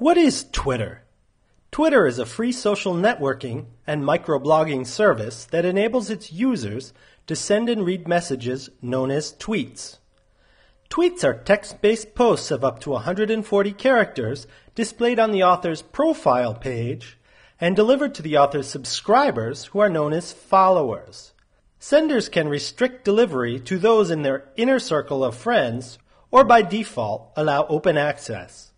What is Twitter? Twitter is a free social networking and microblogging service that enables its users to send and read messages known as tweets. Tweets are text based posts of up to 140 characters displayed on the author's profile page and delivered to the author's subscribers, who are known as followers. Senders can restrict delivery to those in their inner circle of friends or by default allow open access.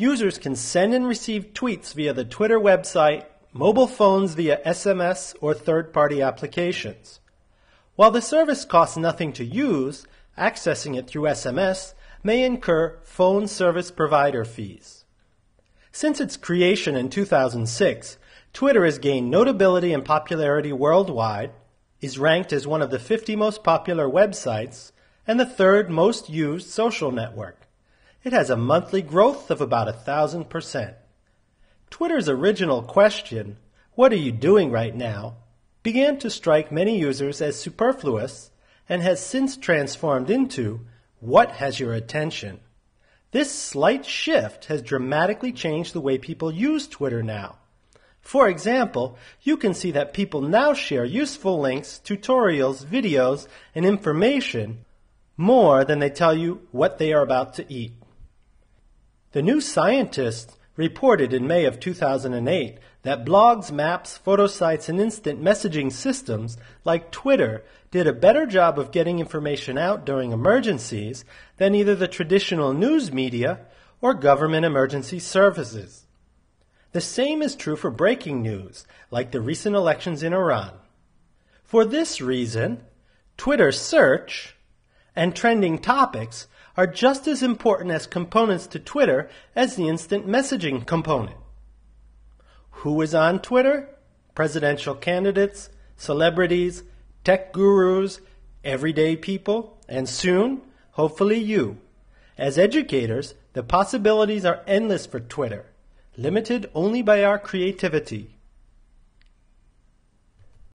Users can send and receive tweets via the Twitter website, mobile phones via SMS, or third party applications. While the service costs nothing to use, accessing it through SMS may incur phone service provider fees. Since its creation in 2006, Twitter has gained notability and popularity worldwide, is ranked as one of the 50 most popular websites, and the third most used social network it has a monthly growth of about a thousand percent. Twitter's original question, What are you doing right now? began to strike many users as superfluous and has since transformed into, What has your attention? This slight shift has dramatically changed the way people use Twitter now. For example, you can see that people now share useful links, tutorials, videos, and information more than they tell you what they are about to eat. The New Scientist reported in May of 2008 that blogs, maps, photo sites, and instant messaging systems like Twitter did a better job of getting information out during emergencies than either the traditional news media or government emergency services. The same is true for breaking news, like the recent elections in Iran. For this reason, Twitter search and trending topics are just as important as components to Twitter as the instant messaging component. Who is on Twitter? Presidential candidates, celebrities, tech gurus, everyday people, and soon, hopefully, you. As educators, the possibilities are endless for Twitter, limited only by our creativity.